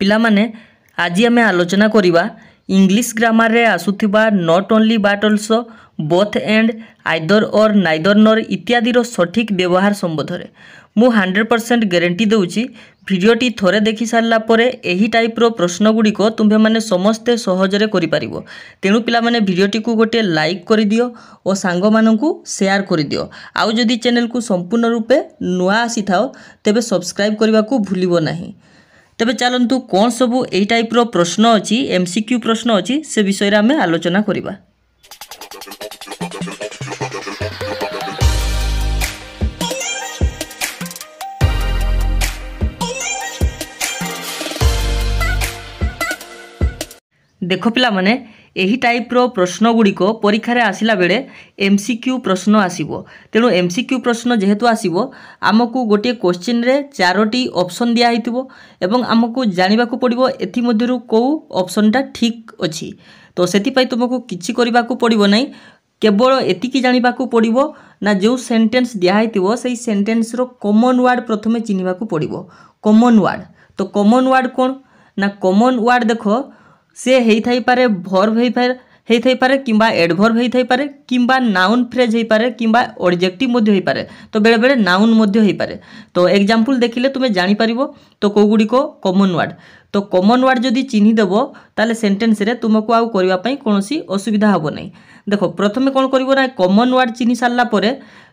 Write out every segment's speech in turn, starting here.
ପିଲାମାନେ ଆଜି ଆମେ ଆଲୋଚନା କରିବା ଇଂଲିଶ ଗ୍ରାମାରରେ ଆସୁଥିବା not only but also both and either or neither nor ଇତ୍ୟାଦିର ସଠିକ୍ ବ୍ୟବହାର ସମ୍ବନ୍ଧରେ ମୁଁ ହଣ୍ଡ୍ରେଡ଼ ପରସେଣ୍ଟ ଗ୍ୟାରେଣ୍ଟି ଦେଉଛି ଭିଡ଼ିଓଟି ଥରେ ଦେଖିସାରିଲା ପରେ ଏହି ଟାଇପ୍ର ପ୍ରଶ୍ନଗୁଡ଼ିକ ତୁମ୍ଭେମାନେ ସମସ୍ତେ ସହଜରେ କରିପାରିବ ତେଣୁ ପିଲାମାନେ ଭିଡ଼ିଓଟିକୁ ଗୋଟିଏ ଲାଇକ୍ କରିଦିଅ ଓ ସାଙ୍ଗମାନଙ୍କୁ ସେୟାର କରିଦିଅ ଆଉ ଯଦି ଚ୍ୟାନେଲକୁ ସମ୍ପୂର୍ଣ୍ଣ ରୂପେ ନୂଆ ଆସିଥାଅ ତେବେ ସବସ୍କ୍ରାଇବ୍ କରିବାକୁ ଭୁଲିବ ନାହିଁ ତେବେ ଚାଲନ୍ତୁ କ'ଣ ସବୁ ଏଇ ଟାଇପ୍ର ପ୍ରଶ୍ନ ଅଛି ଏମ୍ସିକ୍ୟୁ ପ୍ରଶ୍ନ ଅଛି ସେ ବିଷୟରେ ଆମେ ଆଲୋଚନା କରିବା ଦେଖ ପିଲାମାନେ ଏହି ଟାଇପ୍ର ପ୍ରଶ୍ନଗୁଡ଼ିକ ପରୀକ୍ଷାରେ ଆସିଲା ବେଳେ ଏମ୍ ସି କ୍ୟୁ ପ୍ରଶ୍ନ ଆସିବ ତେଣୁ ଏମ୍ ସି କ୍ୟୁ ପ୍ରଶ୍ନ ଯେହେତୁ ଆସିବ ଆମକୁ ଗୋଟିଏ କୋଶ୍ଚିନ୍ରେ ଚାରୋଟି ଅପସନ୍ ଦିଆହେଇଥିବ ଏବଂ ଆମକୁ ଜାଣିବାକୁ ପଡ଼ିବ ଏଥିମଧ୍ୟରୁ କେଉଁ ଅପସନ୍ଟା ଠିକ୍ ଅଛି ତ ସେଥିପାଇଁ ତୁମକୁ କିଛି କରିବାକୁ ପଡ଼ିବ ନାହିଁ କେବଳ ଏତିକି ଜାଣିବାକୁ ପଡ଼ିବ ନା ଯେଉଁ ସେଣ୍ଟେନ୍ସ ଦିଆହେଇଥିବ ସେଇ ସେଣ୍ଟେନ୍ସର କମନ୍ ୱାର୍ଡ଼ ପ୍ରଥମେ ଚିହ୍ନିବାକୁ ପଡ଼ିବ କମନ୍ ୱାର୍ଡ଼ ତ କମନ୍ ୱାର୍ଡ଼ କ'ଣ ନା କମନ୍ ୱାର୍ଡ଼ ଦେଖ সে হয়েথাইপরে ভর্ব হয়ে হয়েথাইপরে কিংবা এডভর্ব হয়েথাইপরে কিংবা নাউন ফ্রেজ হয়েপরে কিংবা অবজেক্টিভ মধ্যে হয়েপরে তো বেড়েবেড়ে নাউন মধ্যে হয়েপরে তো এক্সাম্পল দেখিলে তুমি জাঁপার তো কোগুড়ি কমন ওয়ার্ড তো কমন ওয়ার্ড যদি চিহ্নি দেব তাহলে সেন্টেন্সরে তুমকু আউ করা কোণী অসুবিধা হব না দেখ প্রথমে কোণ করব না কমন ওয়ার্ড চিহ্নি সারা পরে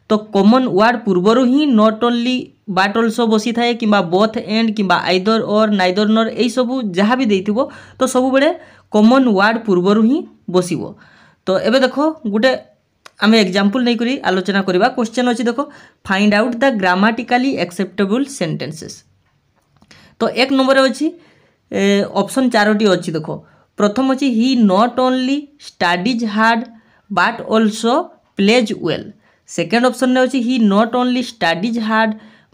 তো কমন ওয়ার্ড পূর্বরু ହିଁ নট অনলি বাট অলসো বসিথায়ে কিংবা বোথ এন্ড কিংবা আইদর অর নাইদর নর এইসবু যাহা বি ଦେଇଥିବ তো ସବୁବେଳେ কমন ওয়ার্ড পূর্বরু ହିଁ বসিব তো এবে দেখো গোটে আমি এক্সাম্পল নেই করি আলোচনা করিবা কোশ্চেন অছি দেখো find out the grammatically acceptable sentences তো এক নম্বরে অছি অপশন চারোটি অছি দেখো প্রথম অছি he not only studies hard but also plays well second অপশনরে অছে he not only studies hard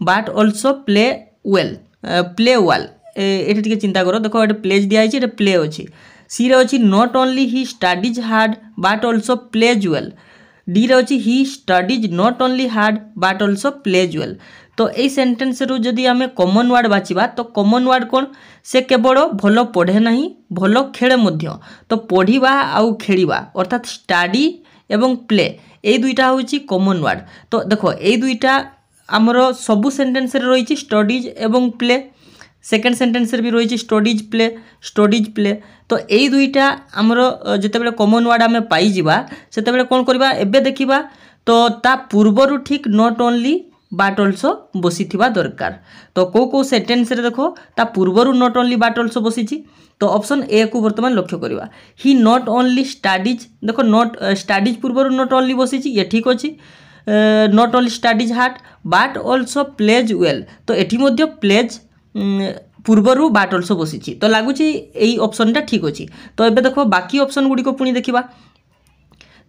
but also play well play well এটা টিকে চিন্তা করো দেখো এটা প্লেজ দিয়া হয়েছে এটা প্লে অছি সিরে অছি not only he studies hard but also plays well ডিরে অছি he studies not only hard but also plays well তো এই সেন্টেন্সরু যদি আমি কমন ওয়ার্ড বাছিবা তো কমন ওয়ার্ড কোণ সে কেবল ভাল পড়ে না ভাল খেলে মধ্য তো পড়া আউ খেলা অর্থাৎ স্টাডি এবং প্লে এই দুইটা হচ্ছে কমন ওয়ার্ড তো দেখো এই দুইটা আমার সবু সেন্টেন্সের রয়েছে স্টডিজ এবং প্লে সেকেন্ড সেন্টেন্সের বি রয়েছে স্টডিজ প্লে স্টডিজ প্লে তো এই দুইটা আমার যেতবে কমন ওয়ার্ড আমি পাইযা সেতবে কোণ করা এবে দেখিবা তো তা পূর্বর ঠিক নট অনলি বাট অলসো বসিথিবা দরকার তো কেউ কেউ সেটেন্সরে দেখো তা পূর্বরু নট অনলি বাট অলসো বসিছি তো অপশন এ কু বর্তমান লক্ষ্য করা হি নট অনলি স্টাডিজ দেখো নট স্টাডিজ পূর্বরু নট অনলি বসিছি ইয়ে ঠিক অছি not only studies hard but also plays well তো এটি মধ্যে প্লেজ পূর্বরু বাট অলসো বসিছি তো লাগুছি এই অপশনটা ঠিক অছি তো এবে দেখো বাকি অপশন গুড়ি পুঁ দেখিবা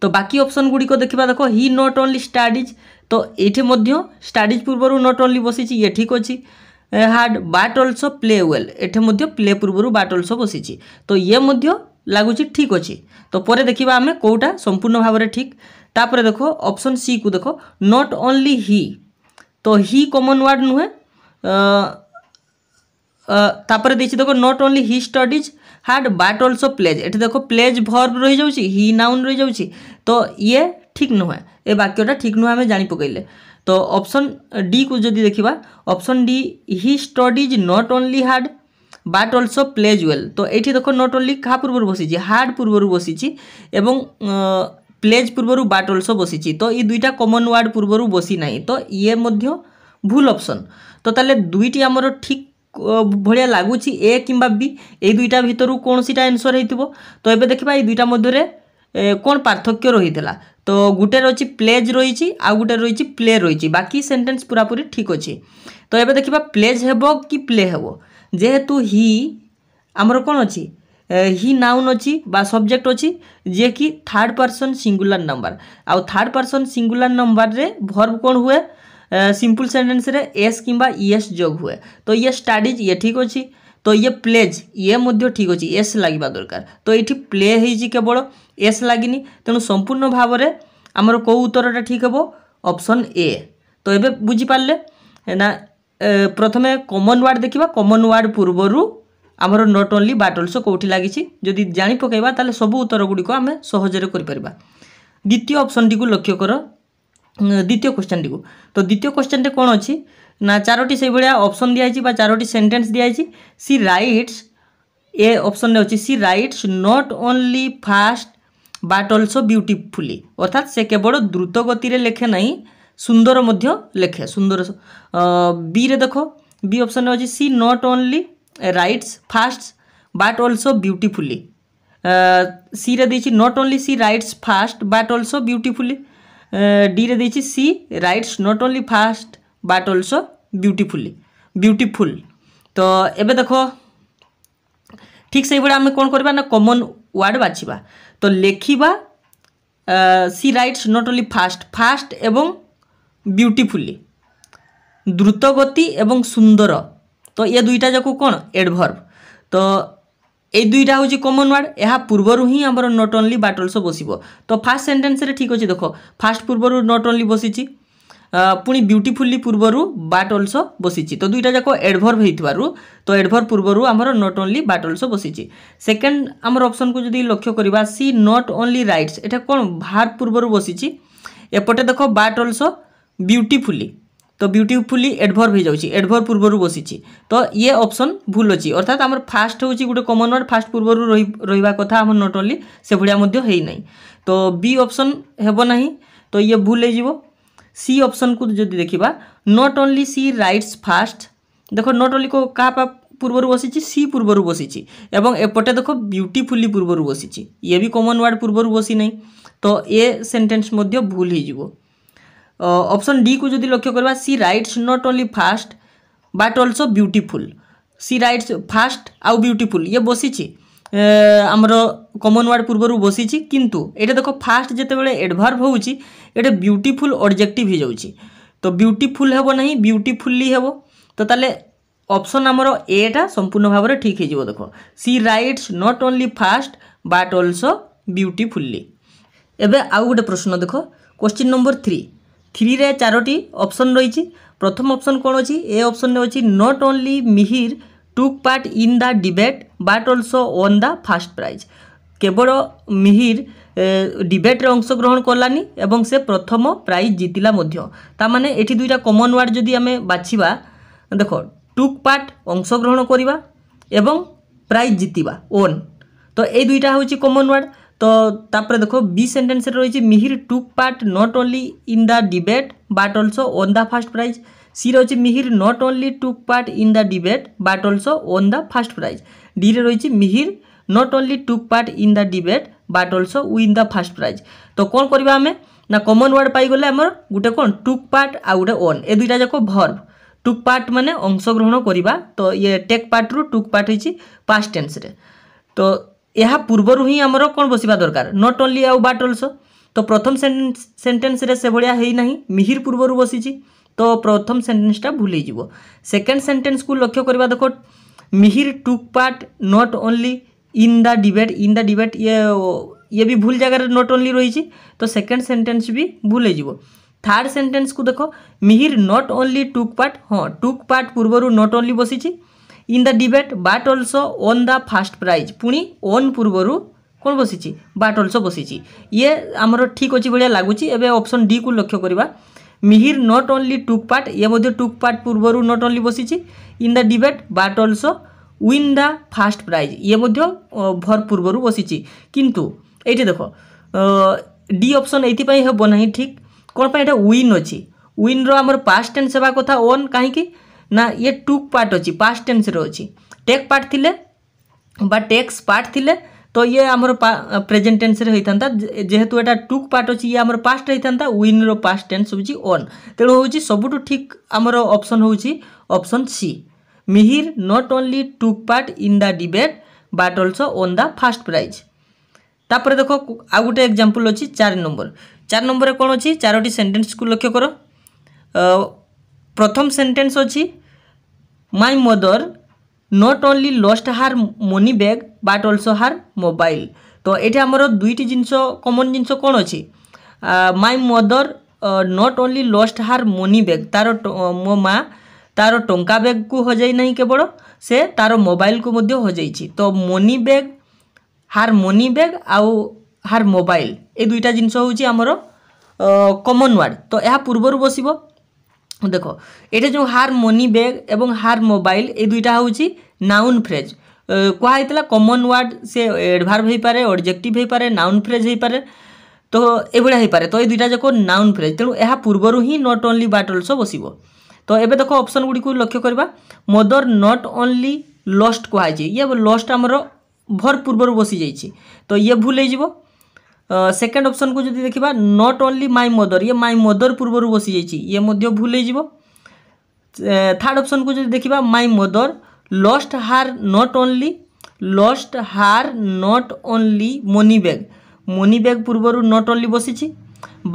তো বাকি অপশন গুড়িক দেখিবা দেখো হি নট অনলি স্টাডিজ तो, तो ये स्टाडिज पूर्व नट ओनली बस ये ठीक अच्छे hard but also play well एटे प्ले पूर्व बाट अल्सो बसी तो ये लगुच ठीक अच्छे तो पर देखा आम कौटा संपूर्ण भाव में ठीक तापर देख अपसन सी को देख नट ओनली हि तो हि कमन वार्ड नुहेपर दे देख not only he studies hard but also plays ये देख प्लेज भर्व रही जाऊन रही जा तो ये ঠিক নুহে ଏ ବାକ୍ୟଟା ଠିକ୍ ନୁହେଁ ଆମେ ଜାଣିପକାଇଲେ ତ ଅପସନ୍ ଡିକୁ ଯଦି ଦେଖିବା option D he studies not only hard but also plays well তো এইটি দেখো নট অনলি কাহা পূর্বর বসিছি হার্ড পূর্বর বসিছি এবং প্লেজ পূর্বর বাট অলসো বসিছি তো এই দুইটা কমন ওয়ার্ড পূর্বর বসি নাই তো ইয়ে মধ্য ভুল অপশন তো তাহলে দুইটি আমার ঠিক ভলিয়া লাগুছি এ কিংবা বি এই দুইটা ভিতর কোণসিটা আনসর হয়েছিল তো এবে দেখিবা এই দুইটা মধ্যে কোণ পার্থক্য রয়েছে তো গোটে রয়েছে প্লেজ রয়েছে আউ গোটে রয়েছে প্লে রয়েছে বাকি সেন্টেন্স পুরাপুরি ঠিক অছি তো এবে দেখিবা প্লেজ হব কি প্লে হব যেহেতু হি আমার কোণ অছি হি নাউন অছি বা সবজেক্ট অছি যে কি থার্ড পারসন সিঙ্গুলার নম্বর আউ থার্ড পারসন সিঙ্গুলার নম্বরের ভর্ব কোণ হুয়ে সিম্পল সেন্টেন্সরে এস কিংবা ইএস যোগ হুয়ে তো ইয়ে স্টাডিজ ইয়ে ঠিক অছি ତ ଇଏ ପ୍ଲେଜ୍ ଇଏ ମଧ୍ୟ ଠିକ୍ ଅଛି ଏସ୍ ଲାଗିବା ଦରକାର ତ ଏଇଠି ପ୍ଲେ ହେଇଛି କେବଳ ଏସ୍ ଲାଗିନି ତେଣୁ ସମ୍ପୂର୍ଣ୍ଣ ଭାବରେ ଆମର କେଉଁ ଉତ୍ତରଟା ଠିକ୍ ହେବ ଅପସନ୍ ଏ ତ ଏବେ ବୁଝିପାରିଲେ ନା ପ୍ରଥମେ କମନ୍ ୱାର୍ଡ଼ ଦେଖିବା କମନ୍ ୱାର୍ଡ଼ ପୂର୍ବରୁ ଆମର ନଟ୍ ଓନ୍ଲି ବାଟ୍ ଅଲସୋ କେଉଁଠି ଲାଗିଛି ଯଦି ଜାଣି ପକାଇବା ତାହେଲେ ସବୁ ଉତ୍ତର ଗୁଡ଼ିକ ଆମେ ସହଜରେ କରିପାରିବା ଦ୍ୱିତୀୟ ଅପସନ୍ଟିକୁ ଲକ୍ଷ୍ୟ କର দ্বিতীয় কোশ্চেনটিକୁ ତ ଦ୍ୱିତୀୟ କୋଶ୍ଚେନ୍ରେ କ'ଣ ଅଛି ନା ଚାରୋଟି ସେଇଭଳିଆ ଅପସନ୍ ଦିଆହେଇଛି ବା ଚାରୋଟି ସେଣ୍ଟେନ୍ସ ଦିଆହେଇଛି ସି ରାଇଟ୍ସ ଏ ଅପସନ୍ରେ ଅଛି C writes not only fast but also beautifully অর্থাৎ সে কেবল দ্রুত গতিরে লেখে নাই সুন্দর মধ্য লেখে সুন্দর বিরে দেখো বি অপশন অছি C not only writes fast but also beautifully সিরে দিয়েছি not only C writes fast but also beautifully ডিরে দিয়েছি C writes not only fast but also beautifully beautiful তো এবে দেখ ঠিক সেইভাবে আমি কোণ করা না কমন ওয়ার্ড বাছিবা তো লেখিবা C writes not only fast fast এবং বিউটিফুলি দ্রুতগতি এবং সুন্দর তো এ দুইটা যাক কোণ এডভর্ভ তো এই দুইটা হচ্ছে কমন ওয়ার্ড ଏହା ପୂର୍ବରୁ ହିଁ ଆମର ନଟ୍ ଓନ୍ଲି ବାଟ୍ ଅଲସୋ ବସିବ ତ ଫାର୍ଷ୍ଟ ସେଣ୍ଟେନ୍ସରେ ଠିକ୍ ଅଛି ଦେଖ ଫାର୍ଷ୍ଟ ପୂର୍ବରୁ ନଟ୍ ଓନ୍ଲି ବସିଛି ପୁଣି ବ୍ୟୁଟିଫୁଲି ପୂର୍ବରୁ ବାଟ୍ ଅଲସୋ ବସିଛି ତ ଦୁଇଟା ଯାକ ଏଡ଼ଭର୍ଭ ହେଇଥିବାରୁ ତ ଏଡ଼ଭର୍ଭ ପୂର୍ବରୁ ଆମର ନଟ୍ ଓନ୍ଲି ବାଟ୍ ଅଲସୋ ବସିଛି ସେକେଣ୍ଡ ଆମର ଅପସନ୍କୁ ଯଦି ଲକ୍ଷ୍ୟ କରିବା ସି ନଟ୍ ଓନ୍ଲି ରାଇଟ୍ସ ଏଇଟା କ'ଣ ଭାର୍ ପୂର୍ବରୁ ବସିଛି ଏପଟେ ଦେଖ ବାଟ୍ ଅଲସୋ ବ୍ୟୁଟିଫୁଲି तो ब्यूटिफुली एडभर्व हो जाऊँगी एडभर्भ पूर्व बसी तो ये अप्सन भूल अच्छी अर्थात आम फास्ट हूँ गोटे कमन वर्ड फास्ट पूर्व रहा कथा नट ओनली से भाई तो बी अप्सन हेब तो ये भूल हो सी अप्सन को जब देखा not only C writes fast देख नट ओनली क्या पूर्व बसी सी पूर्व बसी एपटे देख ब्यूटिफुली पूर्व बसी ये भी कमन वार्ड पूर्व बसी ना तो ये सेन्टेन्स भूल हो অপশন ডি কু যদি লক্ষ্য করা C writes not only fast but also beautiful C writes fast আউ বিউটিফুল ইয়ে বসিছি আমার কমন ওয়ার্ড পূর্বর বসিছি কিন্তু এটা দেখো ফাস্ট যেতবে এডভার্ভ হচ্ছে এটা বিউটিফুল অবজেক্টিভ হয়ে যাচ্ছে তো বিউটিফুল হব না বিউটিফুলি হব তো তাহলে অপশন আমার এটা সম্পূর্ণ ভাবে ঠিক হয়ে যাব দেখ C writes not only fast but also beautifully এবে আউ গোটে প্রশ্ন দেখ কোশ্চিন নম্বর থ্রি থ্রিরে চারোটি অপসন রয়েছে প্রথম অপসন কোণ অছি এ অপসন অছি not only Mihir took part in the debate but also won the first prize কেবল মিহির ডিবেটরে অংশগ্রহণ কলানি এবং সে প্রথম প্রাইজ জিতিলা মধ্য তা মানে এটি দুইটা কমন ওয়ার্ড যদি আমি বাছিবা দেখ টুক পার্ট অংশগ্রহণ করিবা এবং প্রাইজ জিতিবা ওন তো এই দুইটা হচ্ছে কমন ওয়ার্ড তো তারপরে দেখো বি সেন্টেন্সে রয়েছে Mihir took part not only in the debate but also won the first prize C রয়েছে Mihir not only took part in the debate but also won the first prize ডিরে রয়েছে Mihir not only took part in the debate but also win the first prize ତ କ'ଣ କରିବା ଆମେ ନା common ward ପାଇଗଲେ ଆମର ଗୋଟେ କ'ଣ ଟୁକ୍ ପାର୍ଟ ଆଉ ଗୋଟେ ଓନ୍ ଏ ଦୁଇଟା ଯାକ ଭର୍ବ ଟୁକ୍ ପାର୍ଟ ମାନେ ଅଂଶଗ୍ରହଣ କରିବା ତ ଇଏ ଟେକ୍ ପାର୍ଟରୁ ଟୁକ୍ ପାର୍ଟ ହେଇଛି ପାଷ୍ଟ ଟେନ୍ସରେ ତ ଏହା ପୂର୍ବରୁ ହିଁ ଆମର କ'ଣ ବସିବା ଦରକାର ନଟ୍ ଓନ୍ଲି ଆଉ ବାଟ୍ ଅଲସୋ ତ ପ୍ରଥମ ସେଣ୍ଟେନ୍ସରେ ସେଭଳିଆ ହେଇନାହିଁ ମିହିର ପୂର୍ବରୁ ବସିଛି ତ ପ୍ରଥମ ସେଣ୍ଟେନ୍ସଟା ଭୁଲ ହେଇଯିବ ସେକେଣ୍ଡ ସେଣ୍ଟେନ୍ସକୁ ଲକ୍ଷ୍ୟ କରିବା ଦେଖ Mihir took part not only in the debate in the debate ଇଏ ଇଏ ବି ଭୁଲ ଜାଗାରେ ନଟ୍ ଓନ୍ଲି ରହିଛି ତ ସେକେଣ୍ଡ ସେଣ୍ଟେନ୍ସ ବି ଭୁଲ ହେଇଯିବ ଥାର୍ଡ଼ ସେଣ୍ଟେନ୍ସକୁ ଦେଖ Mihir not only took took ହଁ ଟୁକ୍ টুক ପୂର୍ବରୁ ନଟ୍ ଓନ୍ଲି ବସିଛି in the debate but also won the first prize পুনি অন পূর্বর কোণ বসিছি বাট অলসো বসিছি ইয়ে আমার ঠিক অছি ভাইয়া লাগুছি এবে অপশন ডি কু লক্ষ্য করা Mihir not only took part ইয়ে মধ্যে টুক পার্ট পূর্বর নট অনলি বসিছি in the debate but also win the first prize ইয়ে মধ্য ভর পূর্বর বসিছি কিন্তু এইটি দেখ ডি অপশন এইপাই হব না ঠিক কোণ পাই এটা উইন অছি উইন্র আমার পাস্ট টেন্স হওয়া কথা অন কী ନା ଇଏ ଟୁକ୍ ପାର୍ଟ ଅଛି ପାଷ୍ଟ ଟେନ୍ସରେ ଅଛି ଟେକ୍ ପାର୍ଟ ଥିଲେ ବା ଟେକ୍ସ ପାର୍ଟ ଥିଲେ ତ ଇଏ ଆମର ପ୍ରେଜେଣ୍ଟ ଟେନ୍ସରେ ହେଇଥାନ୍ତା ଯେହେତୁ ଏଇଟା ଟୁକ୍ ପାର୍ଟ ଅଛି ଇଏ ଆମର ପାଷ୍ଟ ହେଇଥାନ୍ତା ୱିନ୍ର ପାଷ୍ଟ ଟେନ୍ସ ହେଉଛି ଅନ୍ ତେଣୁ ହେଉଛି ସବୁଠୁ ଠିକ୍ ଆମର ଅପସନ୍ ହେଉଛି option C Mihir not only took part in the debate but also won the first prize ତାପରେ ଦେଖ ଆଉ ଗୋଟେ ଏକ୍ଜାମ୍ପଲ୍ ଅଛି ଚାରି ନମ୍ବର ଚାରି ନମ୍ବରରେ କ'ଣ ଅଛି ଚାରୋଟି ସେଣ୍ଟେନ୍ସକୁ ଲକ୍ଷ୍ୟ କର প্রথম সেন্টেন্স অছি my mother not only lost her money bag but also her mobile তো এটি আমার দুইটি জিনিস কমন জিনিস কোণ অছি my mother not only lost her money bag তার ମୋ ମା ତାର ଟଙ୍କା ବ୍ୟାଗ୍କୁ ହଜାଇ ନାହିଁ କେବଳ ସେ ତାର ମୋବାଇଲ୍କୁ ମଧ୍ୟ ହଜାଇଛି ତ money bag her money bag ଆଉ ହାର୍ ମୋବାଇଲ୍ ଏ ଦୁଇଟା ଜିନିଷ ହେଉଛି ଆମର କମନ୍ ୱାର୍ଡ଼ ତ ଏହା ପୂର୍ବରୁ ବସିବ ଦେଖ ଏଇଟା ଯେଉଁ ହାର୍ ମନି ବ୍ୟାଗ୍ ଏବଂ ହାର୍ ମୋବାଇଲ୍ ଏଇ ଦୁଇଟା ହେଉଛି ନାଉନ୍ ଫ୍ରେଜ୍ କୁହାହେଇଥିଲା କମନ୍ ୱାର୍ଡ଼ ସେ ଏଡ଼ଭାର୍ଭ ହେଇପାରେ ଅଡ଼ଜେକ୍ଟିଭ୍ ହେଇପାରେ ନାଉନ୍ ଫ୍ରେଜ୍ ହେଇପାରେ ତ ଏଭଳିଆ ହେଇପାରେ ତ ଏଇ ଦୁଇଟା ଯାକ ନାଉନ୍ ଫ୍ରେଜ୍ ତେଣୁ ଏହା ପୂର୍ବରୁ ହିଁ ନଟ୍ ଓନ୍ଲି ବାଟ୍ ଅଲ୍ସୋ ବସିବ ତ ଏବେ ଦେଖ ଅପସନ୍ ଗୁଡ଼ିକୁ ଲକ୍ଷ୍ୟ କରିବା ମଦର୍ ନଟ୍ ଓନ୍ଲି ଲଷ୍ଟ କୁହାଯାଇଛି ଇଏ ଲଷ୍ଟ ଆମର ଭର୍ ପୂର୍ବରୁ ବସିଯାଇଛି ତ ଇଏ ଭୁଲ ହେଇଯିବ সেকেন্ড অপশনকু যদি দেখিবা নট অনলি মাই মଦର ଇଏ ମାଇ ମଦର ପୂର୍ବରୁ ବସିଯାଇଛି ଇଏ ମଧ୍ୟ ଭୁଲ ହେଇଯିବ থার্ড অপশনকু যদি দেখিবা my mother lost her not only lost her not only money bag money bag পূର୍ବରୁ নট অনলি বসিଛି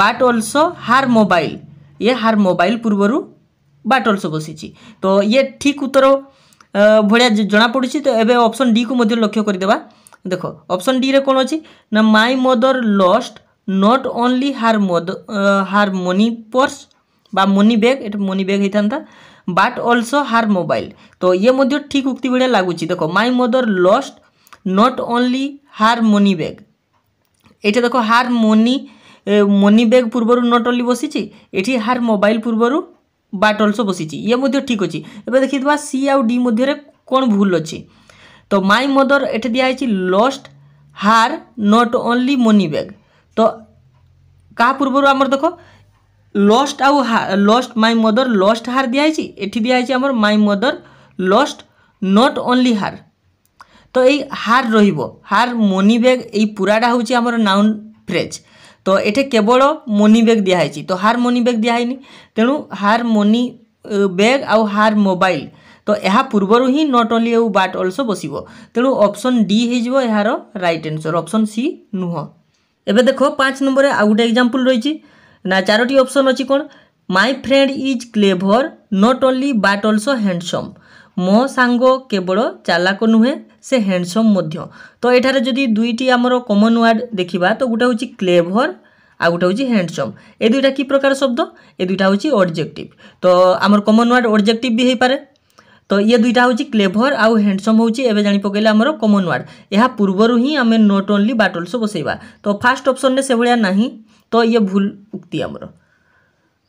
বাট অলসো হার মোবাইল ইয়ে হার মোবাইল পূର୍ବରୁ বাট অলসো বসিছি তো ইয়ে ঠিক উত্তর ভଳିଆ ଜଣାପଡ଼ୁଛି ତ ଏବେ ଅପସନ୍ ଡିକୁ ମଧ୍ୟ ଲକ୍ଷ୍ୟ କରିଦେବା ଦେଖ ଅପସନ୍ ଡିରେ କ'ଣ ଅଛି ନା my mother lost not only her mother her money purse বা মনি ব্যাগ এটা মনি ব্যাগ হইতা বাট অলসো হার মোবাইল তো ইয়ে মধ্যে ঠিক উক্তি ভাড়া লাগুচি দেখো my mother lost not only her money bag এটা দেখো হার মনি মনি ব্যাগ পূর্বর নট অনলি বসিছি এটি হার মোবাইল পূর্বর বাট অলসো বসিছি ইয়ে মধ্যে ঠিক অছি এবার দেখিদেবা সি আউ ডি মধ্যে কোণ ভুল অছি তো মাই মদর এটা দেওয়া হয়েছে lost her not only money bag তো কাহা পূর্বর আমার দেখ লস্ট আউ lost my mother lost her দিয়া হয়েছি এটি দিয়া হয়েছে আমার my mother lost not only her তো এই হার রহব হার মনি ব্যাগ এই পুরাটা হচ্ছে আমার নাউন ফ্রেজ তো এটা কেবল মনি ব্যাগ দিয়া হয়েছি তো হার মনি ব্যাগ দিয়া হয়নি তেণু হার মনি ব্যাগ আউ হার মোবাইল ତ ଏହା ପୂର୍ବରୁ ହିଁ ନଟ୍ ଓନ୍ଲି ଆଉ ବାଟ୍ ଅଲସୋ ବସିବ ତେଣୁ ଅପସନ୍ ଡି ହେଇଯିବ ଏହାର ରାଇଟ୍ ଆନ୍ସର୍ ଅପସନ୍ ସି ନୁହଁ ଏବେ ଦେଖ ପାଞ୍ଚ ନମ୍ବରରେ ଆଉ ଗୋଟେ ଏକ୍ଜାମ୍ପଲ୍ ରହିଛି ନା ଚାରୋଟି ଅପସନ୍ ଅଛି କ'ଣ my friend is clever not only but also handsome ମୋ ସାଙ୍ଗ କେବଳ ଚାଲାକ ନୁହେଁ ସେ ହ୍ୟାଣ୍ଡସମ୍ ମଧ୍ୟ ତ ଏଠାରେ ଯଦି ଦୁଇଟି ଆମର କମନ୍ ୱାର୍ଡ଼ ଦେଖିବା ତ ଗୋଟେ ହେଉଛି କ୍ଲେଭର୍ ଆଉ ଗୋଟେ ହେଉଛି ହ୍ୟାଣ୍ଡସମ୍ ଏ ଦୁଇଟା କି ପ୍ରକାର ଶବ୍ଦ ଏ ଦୁଇଟା ହେଉଛି ଅଡ଼ଜେକ୍ଟିଭ୍ ତ ଆମର କମନ୍ ୱାର୍ଡ଼ ଅଡ଼ଜେକ୍ଟିଭ୍ ବି ହେଇପାରେ तो ये दुईटा हूँ क्लेभर आउ हैंडसम हो एवं कमन वार्ड यह पूर्वर ही आम नट ओनली बाटल्स बसइवा तो फास्ट अप्सन में से भाया ना तो ये भूल उक्ति आमर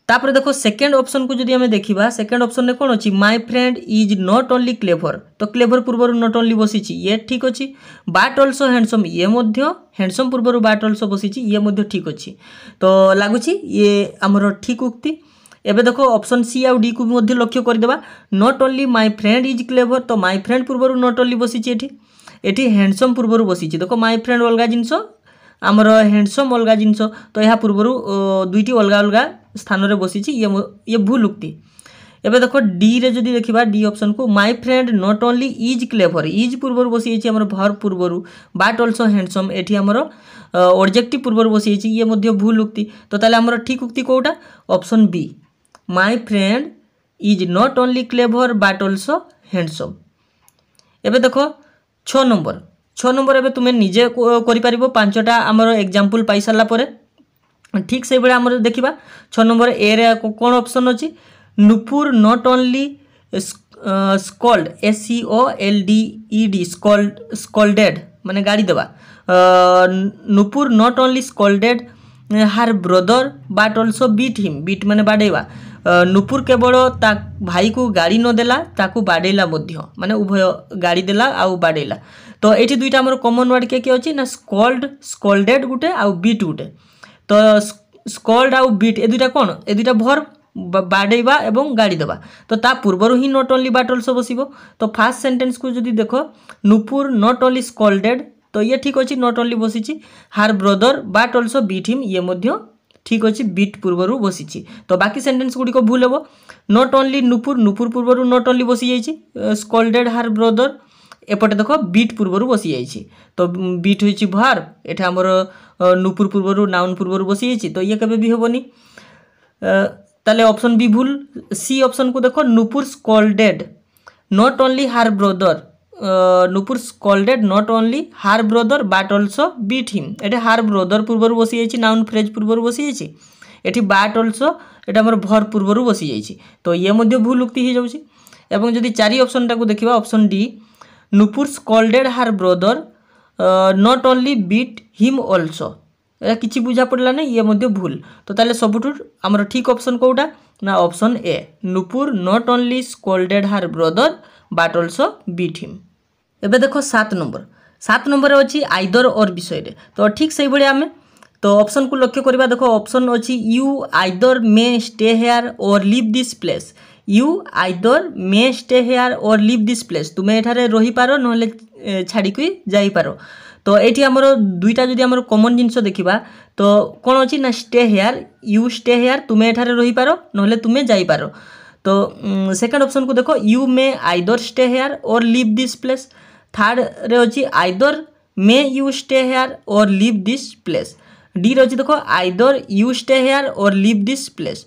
तापर देख सेकेंड अप्सन को जी देखा सेकेंड अप्सन में कौन अच्छी my friend is not only clever तो क्लेभर पूर्व नट ओनली बसी ये ठीक बाट अल्सो हैंडसम ये हैंडसम पूर्व बाटल्सो बसी ये ठीक अच्छी तो लगुच ये आमर ठिक उक्ति এবে দেখো অপশন সি আউ ডি কু মধ্যে লক্ষ্য করিদেবা not only my friend is clever তো মাই ফ্রেন্ড পূর্বর নট অনলি বসিছি এটি এটি হ্যান্ডসম পূর্বর বসিছি দেখো মাই ফ্রেন্ড অলগা জিনিস আমার হ্যান্ডসম অলগা জিনিস তো এ পূর্বর দুইটি অলগা অলগা স্থানরে বসিছি ইয়ে ইয়ে ভুল উক্তি এবে দেখো ডি রে যদি দেখিবা ডি অপশন কু my friend not only is clever is পূর্বর বসিয়েছি আমার ভর পূর্বর বাট অলসো হ্যান্ডসম এটি আমার অবজেক্টিভ পূর্বর বসিয়েছি ইয়ে মধ্য ভুল উক্তি তো তাহলে আমার ঠিক উক্তি কোটা option B my friend is not only clever but also handsome এবে দেখ ছ নম্বর ছ নম্বর এবে তুমি নিজে করিপার পাঁচটা আমার এক্সাম্পল সারা পরে ঠিক সেইভাবে আমার দেখা ছ নম্বর এ রে কোন অপশন অছি Nupur not only scold S O L D E D scold scolded মানে গাড়ি দেওয়া Nupur not only scolded her brother but also beat him beat মানে বাড়াইবা ନୁପୁର କେବଳ ତା ଭାଇକୁ ଗାଳି ନ ଦେଲା ତାକୁ ବାଡ଼େଇଲା ମଧ୍ୟ ମାନେ ଉଭୟ ଗାଳି ଦେଲା ଆଉ ବାଡ଼େଇଲା ତ ଏଠି ଦୁଇଟା ଆମର କମନ୍ ୱାର୍ଡ଼ କିଏ କିଏ ଅଛି ନା ସ୍କଲ୍ଡ ସ୍କଲ୍ଡେଡ଼ ଗୋଟେ ଆଉ ବିଟ୍ ଗୋଟେ ତ ସ୍କଲ୍ଡ ଆଉ ବିଟ୍ ଏ ଦୁଇଟା କ'ଣ ଏ ଦୁଇଟା ଭର୍ ବାଡ଼େଇବା ଏବଂ ଗାଡ଼ି ଦେବା ତ ତା ପୂର୍ବରୁ ହିଁ ନଟ୍ ଓନ୍ଲି ବାଟ୍ ଅଲସୋ ବସିବ ତ ଫାର୍ଷ୍ଟ ସେଣ୍ଟେନ୍ସକୁ ଯଦି ଦେଖ ନୁପୁର ନଟ୍ ଓନ୍ଲି ସ୍କଲ୍ଡେଡ଼ ତ ଇଏ ଠିକ୍ ଅଛି ନଟ୍ ଓନ୍ଲି ବସିଛି ହାର୍ ବ୍ରଦର ବାଟ୍ ଅଲସୋ ବିଟ୍ ହିମ୍ ଇଏ ମଧ୍ୟ ঠিক ଅଛି ବିଟ୍ ପୂର୍ବରୁ ବସିଛି ତ ବାକି ସେଣ୍ଟେନ୍ସ ଗୁଡ଼ିକ ଭୁଲ ହେବ ନଟ୍ ଓନ୍ଲି ନୁପୁର ନୁପୁର ପୂର୍ବରୁ ନଟ୍ ଓନ୍ଲି ବସିଯାଇଛି ସ୍କଲ୍ଡେଡ୍ ହାର୍ ବ୍ରଦର ଏପଟେ ଦେଖ ବିଟ୍ ପୂର୍ବରୁ ବସିଯାଇଛି ତ ବିଟ୍ ହେଉଛି ଭାର୍ ଏଠି ଆମର ନୁପୁର ପୂର୍ବରୁ ନାଉନ୍ ପୂର୍ବରୁ ବସିଯାଇଛି ତ ଇଏ କେବେ ବି ହେବନି ତାହେଲେ ଅପସନ୍ ବି ଭୁଲ ସି ଅପସନ୍କୁ ଦେଖ Nupur scolded not only her brother Nupur scolded not only her brother but also beat him এটি হার ব্রদর পূর্বর বসিযাইছি নাউন ফ্রেজ পূর্বর বসিযাইছি এটি বাট অলসো এটা আমার ভর পূর্বর বসিযাইছি তো ইয়ে মধ্যে ভুল উক্তি হয়ে যাচ্ছে এবং যদি চারি অপশনটা দেখিবা option D Nupur scolded her brother not only beat him also এটা কিছু বুঝা পড়লা না ইয়ে মধ্যে ভুল তো তাহলে সবুঠ আমার ঠিক অপশন কোটা না option A Nupur not only scolded her brother but also beat him ଏବେ ଦେଖ ସାତ ନମ୍ବର ସାତ ନମ୍ବରରେ ଅଛି ଆଇଦର ଅର୍ ବିଷୟରେ ତ ଠିକ୍ ସେଇଭଳି ଆମେ ତ ଅପସନ୍କୁ ଲକ୍ଷ୍ୟ କରିବା ଦେଖ ଅପସନ୍ ଅଛି you either may stay here or leave this place you either may stay here or leave this place ତୁମେ ଏଠାରେ ରହିପାର ନହେଲେ ଛାଡ଼ିକି ଯାଇପାର ତ ଏଇଠି ଆମର ଦୁଇଟା ଯଦି ଆମର କମନ୍ ଜିନିଷ ଦେଖିବା ତ କ'ଣ ଅଛି ନା stay here you stay here ତୁମେ ଏଠାରେ ରହିପାର ନହେଲେ ତୁମେ ଯାଇପାର ତ ସେକେଣ୍ଡ ଅପସନ୍କୁ ଦେଖ you may either stay here or leave this place থার্ডরে হচ্ছে either may you stay here or leave this place D রয়েছে দেখো either you stay here or leave this place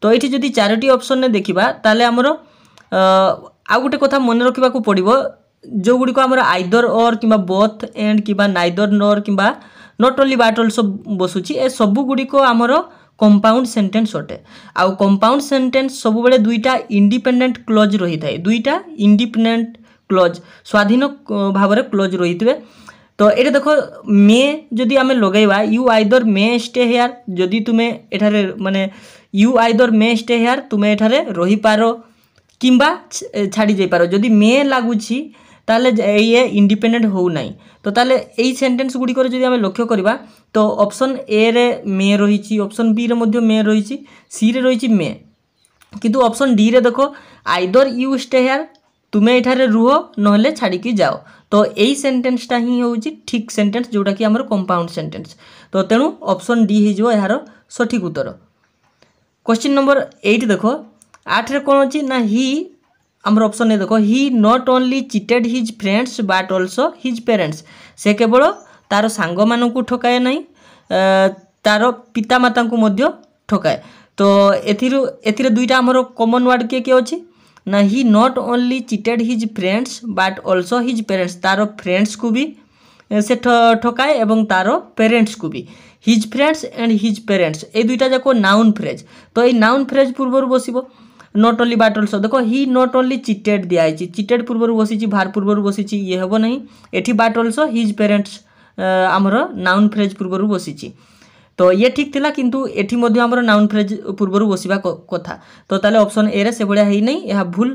তো এটি যদি চারোটি অপসনে দেখা তাহলে আমার আউ গোটে কথা মনে রাখা পড়ব যেগুড়ি আমার আইদর অর কিংবা বথ এন্ড কিংবা নাইদর নর কিংবা নট অনলি বাট অলসো বসুছি এ সবুগুড়ি আমার কম্পাউন্ড সেন্টেন্স অটে আউ কম্পাউন্ড সেন্টেন্স সবুলে দুইটা ইন্ডিপেন্ডেন্ট ক্লজ রয়েছে দুইটা ইন্ডিপেন্ডেন্ট ক্লোজ স্বাধীন ভাবে ক্লোজ রয়েছে তো এটা দেখ মে যদি আমি লগাইবা you either may stay here যদি তুমি এঠারে মানে you either may stay here তুমি এঠারে রহিপার কিংবা ছাড়ি যাইপার যদি মে লাগুছি তাহলে ইয়ে ইন্ডিপেন্ডেন্ট হো নাই তো তাহলে এই সেন্টেন্স গুড়িকর যদি আমি লক্ষ্য করা তো অপশন এ রে মে রয়েছে অপশন বি রে মধ্যে মে রয়েছে সি রে রয়েছে মে কিন্তু অপশন ডি রে দেখো আইদর ইউ স্টে হেয়ার ତୁମେ ଏଠାରେ ରୁହ ନହେଲେ ଛାଡ଼ିକି ଯାଅ ତ ଏଇ ସେଣ୍ଟେନ୍ସଟା ହିଁ ହେଉଛି ଠିକ୍ ସେଣ୍ଟେନ୍ସ ଯେଉଁଟାକି ଆମର କମ୍ପାଉଣ୍ଡ ସେଣ୍ଟେନ୍ସ ତ ତେଣୁ ଅପସନ୍ ଡି ହେଇଯିବ ଏହାର ସଠିକ୍ ଉତ୍ତର କ୍ୱେଶ୍ଚିନ୍ ନମ୍ବର ଏଇଟ୍ ଦେଖ ଆଠରେ କ'ଣ ଅଛି ନା ହି ଆମର ଅପସନ୍ ଏ ଦେଖ he not only cheated his friends but also his parents ସେ କେବଳ ତା'ର ସାଙ୍ଗମାନଙ୍କୁ ଠକାଏ ନାହିଁ ତା'ର ପିତାମାତାଙ୍କୁ ମଧ୍ୟ ଠକାଏ ତ ଏଥିରୁ ଏଥିରେ ଦୁଇଟା ଆମର କମନ୍ ୱାର୍ଡ଼ କିଏ କିଏ ଅଛି ना he not only cheated his friends but also his parents तार फ्रेंड्स को भी সে ঠকায় এবং তারও প্যারেন্টসকে বি his friends and his parents এই দুইটা যাক নাউন ফ্রেজ তো এই নাউন ফ্রেজ পূর্বর বসিব নট অনলি বাট অলসো দেখো হি নট অনলি চিটেড দিয়া হয়েছে চিটেড পূর্বর বসিছি ভার পূর্বর বসিছি ইয়ে হব না এটি বাট অলসো হিজ প্যারেন্টস আমার নাউন ফ্রেজ পূর্বর বসিছি তো ইয়ে ঠিক লা কিন্তু এটি মধ্যে আমার নাউন ফ্রেজ পূর্বর বসবা কথা তো তাহলে অপশন এ রে সেভাবে হয়ে নাই এ ভুল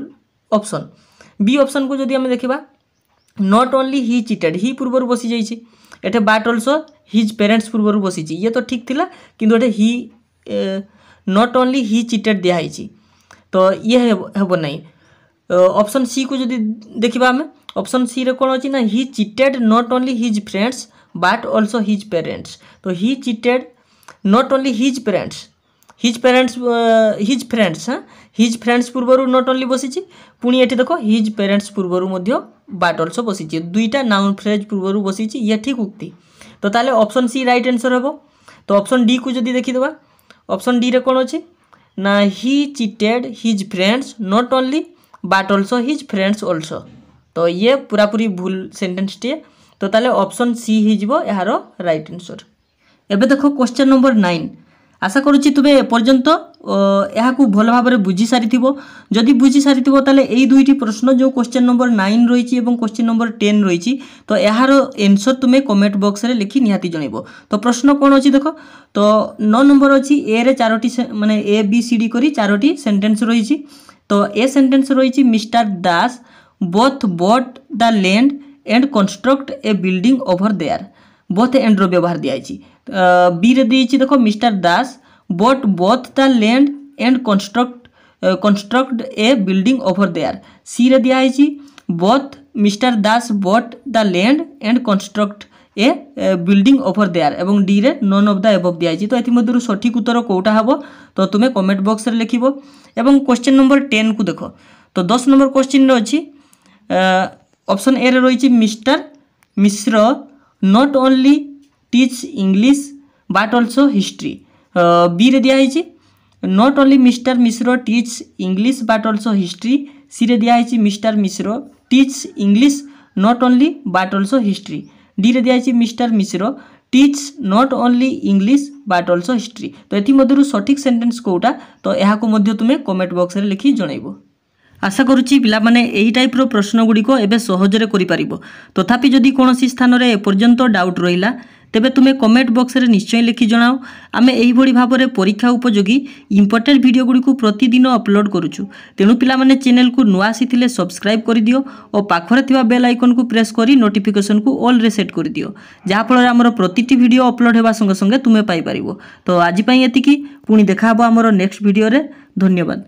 অপশন বি অপশন কু যদি আমি দেখা not only he cheated he পূর্বর বসি যাই এটে বাট অলসো হিজ প্যারেন্টস পূর্বর বসিছি ইয়ে তো ঠিক লা কিন্তু এটে he not only he cheated দিয়া হয়েছি তো ইয়ে হব না অপশন সি কু যদি দেখা আমি অপশন সি রে কোণ অ he cheated not only his friends but also his parents so he cheated not only his parents his parents his friends his friends पूर्वर नट ओनली बसीची पुणी ये देख हिज पेरेन्ट्स पूर्वर बाट अल्सो बसीची दुईटा नाउन फ्रेज पूर्वर बसीची ये ठीक उक्ति तो ताले ऑप्शन सी राइट आंसर हम तो ऑप्शन डी को जदि देखीदे ऑप्शन डी रे कौन अच्छे ना he cheated his friends not only but also his friends also তো ଇଏ ପୁରାପୁରି ଭୁଲ ସେଣ୍ଟେନ୍ସଟିଏ ତ ତାହେଲେ ଅପସନ୍ ସି ହେଇଯିବ ଏହାର ରାଇଟ୍ ଆନ୍ସର୍ ଏବେ ଦେଖ କ୍ୱେଶ୍ଚନ୍ ନମ୍ବର ନାଇନ୍ আশা করছি তুমি এপর্যন্ত এখন ভালো ভাবে বুঝি সারি যদি বুঝি সারি তাহলে এই দুইটি প্রশ্ন যে কোশ্চেন নম্বর নাইন রয়েছে এবং কোশ্চেন নম্বর টেন রয়েছে তো এর এনসর তুমি কমেন্ট বক্সরে লিখি নিহতি জনাইব তো প্রশ্ন কোণ অছি দেখ তো ন নম্বর অছি এ রে চারোটি মানে এ বি সি ডি করে চারোটি সেন্টেন্স রয়েছে তো এ সেন্টেন্স রয়েছে mister Das both bought the land and construct a building over there both and ର ବ୍ୟବହାର ଦିଆଯାଇଛି ବିରେ ଦେଇଛି ଦେଖ mister Das but both the land and construct construct a building over there ସିରେ ଦିଆହେଇଛି both mister Das but the land and construct a building over there ଏବଂ ଡିରେ ନନ୍ ଅଫ୍ ଦ ଏଭଭ୍ ଦିଆଯାଇଛି ତ ଏଥିମଧ୍ୟରୁ ସଠିକ ଉତ୍ତର କେଉଁଟା ହେବ ତ ତୁମେ କମେଣ୍ଟ ବକ୍ସରେ ଲେଖିବ ଏବଂ କ୍ୱେଶ୍ଚିନ୍ ନମ୍ବର ଟେନ୍କୁ ଦେଖ ତ ଦଶ ନମ୍ବର କ୍ୱେଶ୍ଚିନ୍ରେ ଅଛି অপশন এ রয়েছে mister Mishra not only teach English but also history বিরে দিয়া হয়েছে not only mister Mishra teach English but also history সিরে দিয়া হয়েছে mister Mishra teach English not only but also history ডিরে দিয়া হয়েছে mister Mishra teach not only English but also history তো এথিমধ্যରୁ সঠিক সেন্টেন্স কোটা তো এখন তুমি কমেন্ট କମେଣ୍ଟ লিখি জনাইব আশা করুছি পিলামানে এই টাইপর প্রশ্নগুড়িক এবে সহজরে করিপারিব তথাপি যদি কোণী স্থানরে এপর্যন্ত ডাউট রহিলা তেবে তুমি কমেন্ট বক্সরে নিশ্চয় লিখি জনাও আমি এইভাবে ভাবে পরীক্ষা উপযোগী ইম্পর্টেন্ট ভিডিওগুড়ি প্রতিদিন অপলোড করুছু তেণু পিলামানে চ্যানেলকু নূয়া আসিলে সবসক্রাইব করে দিও ও পাখরে থাকা বেল আইকনকু প্রেস করে নোটিফিকেসনকু অলরে সেট করে দিও যাফলে আমার প্রতিটি ভিডিও অপলোড হওয়া সঙ্গে সঙ্গে তুমি পাইপার তো আজপাই এতিকি পুঁ দেখা হব আমার নেক্সট ভিডিওরে ধন্যবাদ